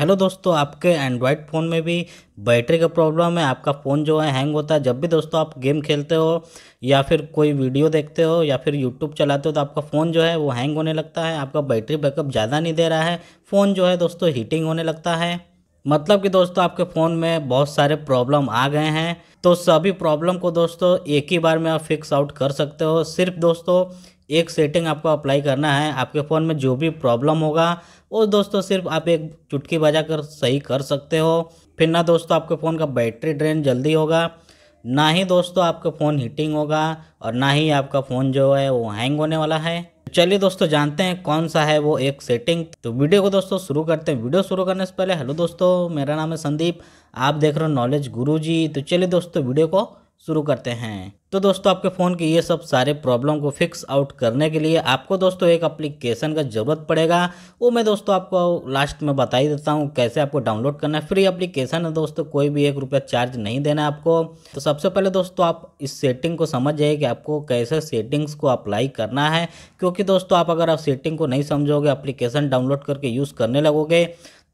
hello दोस्तों आपके Android phone में भी बैटरी का प्रॉब्लम है आपका फ़ोन जो है हैंग होता है जब भी दोस्तों आप गेम खेलते हो या फिर कोई वीडियो देखते हो या फिर यूट्यूब चलाते हो तो आपका फ़ोन जो है वो हैंग होने लगता है आपका बैटरी बैकअप ज़्यादा नहीं दे रहा है फ़ोन जो है दोस्तों हीटिंग होने लगता है मतलब कि दोस्तों आपके फ़ोन में बहुत सारे प्रॉब्लम आ गए हैं तो सभी प्रॉब्लम को दोस्तों एक ही बार में आप फिक्स आउट कर सकते हो सिर्फ दोस्तों एक सेटिंग आपको अप्लाई करना है आपके फ़ोन में जो भी प्रॉब्लम होगा वो दोस्तों सिर्फ आप एक चुटकी बजा कर सही कर सकते हो फिर ना दोस्तों आपके फ़ोन का बैटरी ड्रेन जल्दी होगा ना ही दोस्तों आपका फ़ोन हीटिंग होगा और ना ही आपका फ़ोन जो है वो हैंग होने वाला है चलिए दोस्तों जानते हैं कौन सा है वो एक सेटिंग तो वीडियो को दोस्तों शुरू करते हैं वीडियो शुरू करने से पहले हेलो दोस्तों मेरा नाम है संदीप आप देख रहे हो नॉलेज गुरुजी तो चलिए दोस्तों वीडियो को शुरू करते हैं तो दोस्तों आपके फ़ोन के ये सब सारे प्रॉब्लम को फिक्स आउट करने के लिए आपको दोस्तों एक एप्लीकेशन का ज़रूरत पड़ेगा वो मैं दोस्तों आपको लास्ट में बता ही देता हूँ कैसे आपको डाउनलोड करना है फ्री एप्लीकेशन है दोस्तों कोई भी एक रुपया चार्ज नहीं देना है आपको तो सबसे पहले दोस्तों आप इस सेटिंग को समझ जाइए कि आपको कैसे सेटिंग्स को अप्लाई करना है क्योंकि दोस्तों आप अगर आप सेटिंग को नहीं समझोगे अप्लीकेशन डाउनलोड करके यूज़ करने लगोगे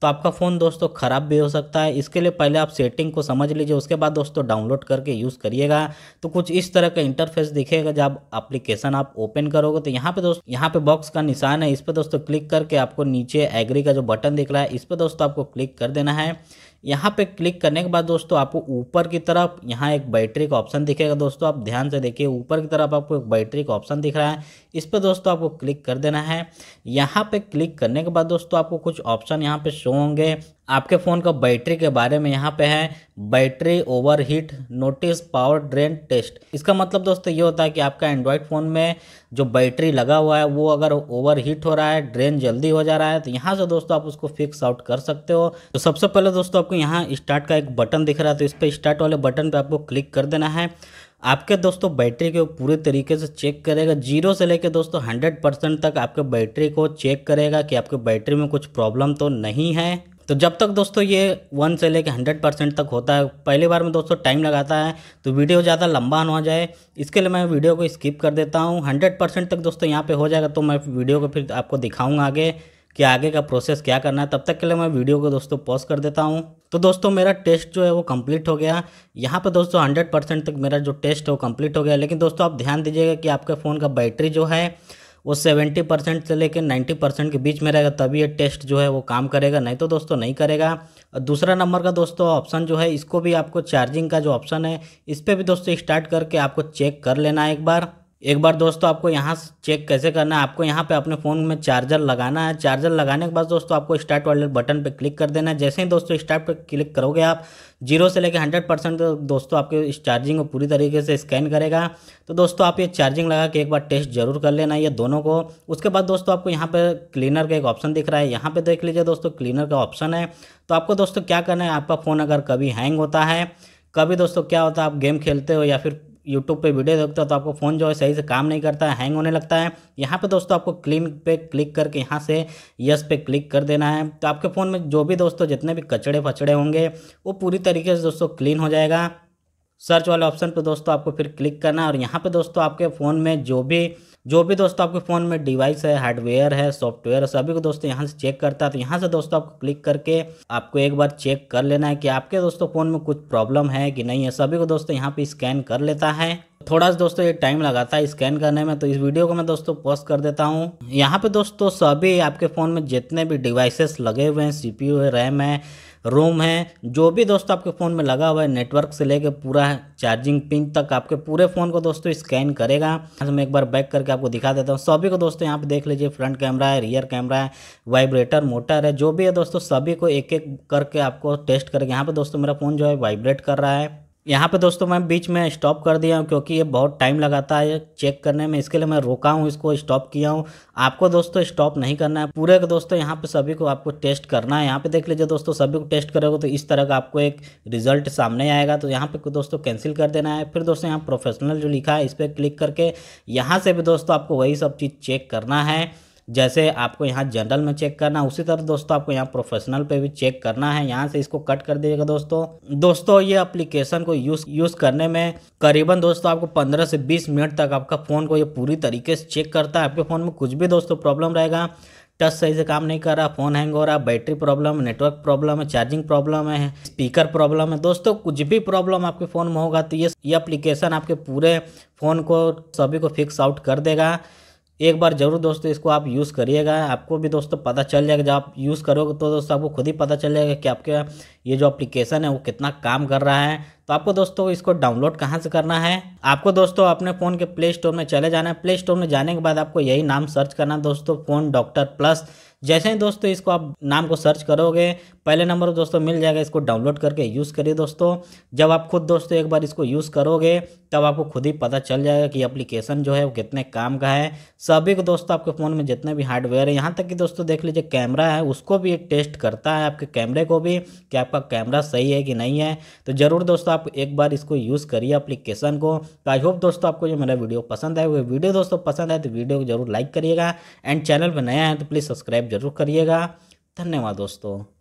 तो आपका फ़ोन दोस्तों ख़राब भी हो सकता है इसके लिए पहले आप सेटिंग को समझ लीजिए उसके बाद दोस्तों डाउनलोड करके यूज़ करिएगा तो कुछ इस तरह का इंटरफेस दिखेगा जब एप्लीकेशन आप ओपन करोगे तो यहाँ पे दोस्तों यहाँ पे बॉक्स का निशान है इस पर दोस्तों क्लिक करके आपको नीचे एग्री का जो बटन दिख रहा है इस पर दोस्तों आपको क्लिक कर देना है यहाँ पे क्लिक करने के बाद दोस्तों आपको ऊपर की तरफ यहाँ एक बैटरी का ऑप्शन दिखेगा दोस्तों आप ध्यान से देखिए ऊपर की तरफ आपको एक बैटरी का ऑप्शन दिख रहा है इस पर दोस्तों आपको क्लिक कर देना है यहाँ पे क्लिक करने के बाद दोस्तों आपको कुछ ऑप्शन यहाँ पे शो होंगे आपके फ़ोन का बैटरी के बारे में यहाँ पे है battery overheat notice power drain test इसका मतलब दोस्तों ये होता है कि आपका एंड्रॉयड फ़ोन में जो बैटरी लगा हुआ है वो अगर ओवर हीट हो रहा है ड्रेन जल्दी हो जा रहा है तो यहाँ से दोस्तों आप उसको फिक्स आउट कर सकते हो तो सबसे पहले दोस्तों आपको यहाँ स्टार्ट का एक बटन दिख रहा है तो इस पर स्टार्ट वाले बटन पर आपको क्लिक कर देना है आपके दोस्तों बैटरी को पूरे तरीके से चेक करेगा जीरो से लेकर दोस्तों हंड्रेड परसेंट तक आपके बैटरी को चेक करेगा कि आपके बैटरी में कुछ प्रॉब्लम तो नहीं है तो जब तक दोस्तों ये वन से लेके हंड्रेड परसेंट तक होता है पहली बार में दोस्तों टाइम लगाता है तो वीडियो ज़्यादा लंबा ना हो जाए इसके लिए मैं वीडियो को स्किप कर देता हूँ हंड्रेड परसेंट तक दोस्तों यहाँ पे हो जाएगा तो मैं वीडियो को फिर आपको दिखाऊंगा आगे कि आगे का प्रोसेस क्या करना है तब तक के लिए मैं वीडियो को दोस्तों पॉज कर देता हूँ तो दोस्तों मेरा टेस्ट जो है वो कंप्लीट हो गया यहाँ पर दोस्तों हंड्रेड परसेंट तक मेरा जो टेस्ट है वो कम्प्लीट हो गया लेकिन दोस्तों आप ध्यान दीजिएगा कि आपके फ़ोन का बैटरी जो है वो सेवेंटी परसेंट से लेकर नाइन्टी परसेंट के बीच में रहेगा तभी ये टेस्ट जो है वो काम करेगा नहीं तो दोस्तों नहीं करेगा दूसरा नंबर का दोस्तों ऑप्शन जो है इसको भी आपको चार्जिंग का जो ऑप्शन है इस पर भी दोस्तों स्टार्ट करके आपको चेक कर लेना है एक बार एक बार दोस्तों आपको यहाँ चेक कैसे करना है आपको यहाँ पे अपने फ़ोन में चार्जर लगाना है चार्जर लगाने के बाद दोस्तों आपको स्टार्ट वाले बटन पे क्लिक कर देना है जैसे ही दोस्तों स्टार्ट पे क्लिक करोगे आप जीरो से लेकर हंड्रेड परसेंट तो दोस्तों आपके इस चार्जिंग को पूरी तरीके से स्कैन करेगा तो दोस्तों आप ये चार्जिंग लगा के एक बार टेस्ट जरूर कर लेना ये दोनों को उसके बाद दोस्तों आपको यहाँ पर क्लीनर का एक ऑप्शन दिख रहा है यहाँ पर देख लीजिए दोस्तों क्लीनर का ऑप्शन है तो आपको दोस्तों क्या करना है आपका फ़ोन अगर कभी हैंग होता है कभी दोस्तों क्या होता है आप गेम खेलते हो या फिर यूट्यूब पे वीडियो देखते हो तो आपको फ़ोन जो है सही से काम नहीं करता है हैंग होने लगता है यहाँ पे दोस्तों आपको क्लीन पे क्लिक करके यहाँ से यस पे क्लिक कर देना है तो आपके फ़ोन में जो भी दोस्तों जितने भी कचड़े फचड़े होंगे वो पूरी तरीके से दोस्तों क्लीन हो जाएगा सर्च वाले ऑप्शन पर दोस्तों आपको फिर क्लिक करना है और यहाँ पे दोस्तों आपके फ़ोन में जो भी जो भी दोस्तों आपके फ़ोन में डिवाइस है हार्डवेयर है सॉफ्टवेयर है सभी को दोस्तों यहाँ से चेक करता है तो यहाँ से दोस्तों आपको क्लिक करके आपको एक बार चेक कर लेना है कि आपके दोस्तों फ़ोन में कुछ प्रॉब्लम है कि नहीं है सभी को दोस्तों यहाँ पर स्कैन कर लेता है थोड़ा सा दोस्तों एक टाइम लगाता है स्कैन करने में तो इस वीडियो को मैं दोस्तों पॉज कर देता हूँ यहाँ पे दोस्तों सभी आपके फ़ोन में जितने भी डिवाइसेस लगे हुए हैं सीपीयू है रैम है रोम है जो भी दोस्तों आपके फ़ोन में लगा हुआ है नेटवर्क से लेके पूरा चार्जिंग पिन तक आपके पूरे फ़ोन को दोस्तों स्कैन करेगा तो मैं एक बार बैक करके आपको दिखा देता हूँ सभी को दोस्तों यहाँ पे देख लीजिए फ्रंट कैमरा है रियर कैमरा है वाइब्रेटर मोटर है जो भी है दोस्तों सभी को एक एक करके आपको टेस्ट करके यहाँ पर दोस्तों मेरा फ़ोन जो है वाइब्रेट कर रहा है यहाँ पे दोस्तों मैं बीच में स्टॉप कर दिया हूँ क्योंकि ये बहुत टाइम लगाता है चेक करने में इसके लिए मैं रोका हूँ इसको स्टॉप किया हूँ आपको दोस्तों स्टॉप नहीं करना है पूरे का दोस्तों यहाँ पे सभी को आपको टेस्ट करना है यहाँ पे देख लीजिए दोस्तों सभी को टेस्ट करोगे तो इस तरह का आपको एक रिजल्ट सामने आएगा तो यहाँ पे दोस्तों कैंसिल कर देना है फिर दोस्तों यहाँ प्रोफेशनल जो लिखा है इस पर क्लिक करके यहाँ से भी दोस्तों आपको वही सब चीज़ चेक करना है जैसे आपको यहाँ जनरल में चेक करना उसी तरह दोस्तों आपको यहाँ प्रोफेशनल पे भी चेक करना है यहाँ से इसको कट कर दीजिएगा दोस्तों दोस्तों ये अप्लीकेशन को यूज यूज़ करने में करीबन दोस्तों आपको पंद्रह से बीस मिनट तक आपका फ़ोन को ये पूरी तरीके से चेक करता है आपके फ़ोन में कुछ भी दोस्तों प्रॉब्लम रहेगा टच सही से काम नहीं कर रहा फ़ोन हैंग हो रहा बैटरी प्रॉब्लम नेटवर्क प्रॉब्लम है चार्जिंग प्रॉब्लम है स्पीकर प्रॉब्लम है दोस्तों कुछ भी प्रॉब्लम आपके फ़ोन में होगा तो ये ये अप्लीकेशन आपके पूरे फ़ोन को सभी को फिक्स आउट कर देगा एक बार ज़रूर दोस्तों इसको आप यूज़ करिएगा आपको भी दोस्तों पता चल जाएगा जब आप यूज़ करोगे तो दोस्तों आपको खुद ही पता चल जाएगा कि आपके ये जो एप्लीकेशन है वो कितना काम कर रहा है तो आपको दोस्तों इसको डाउनलोड कहाँ से करना है आपको दोस्तों अपने फ़ोन के प्ले स्टोर में चले जाना है प्ले स्टोर में जाने के बाद आपको यही नाम सर्च करना है दोस्तों फ़ोन डॉक्टर प्लस जैसे ही दोस्तों इसको आप नाम को सर्च करोगे पहले नंबर पर दोस्तों मिल जाएगा इसको डाउनलोड करके यूज़ करिए दोस्तों जब आप खुद दोस्तों एक बार इसको यूज़ करोगे तब आपको खुद ही पता चल जाएगा कि एप्लीकेशन जो है वो कितने काम का है सभी को दोस्तों आपके फ़ोन में जितने भी हार्डवेयर है यहाँ तक कि दोस्तों देख लीजिए कैमरा है उसको भी एक टेस्ट करता है आपके कैमरे को भी कि आपका कैमरा सही है कि नहीं है तो ज़रूर दोस्तों आप आप एक बार इसको यूज़ करिए अप्लीकेशन को तो आई होप दोस्तों आपको जो मेरा वीडियो पसंद आए हुए वीडियो दोस्तों पसंद आए तो वीडियो को जरूर लाइक करिएगा एंड चैनल पर नया है तो प्लीज़ सब्सक्राइब जरूर करिएगा धन्यवाद दोस्तों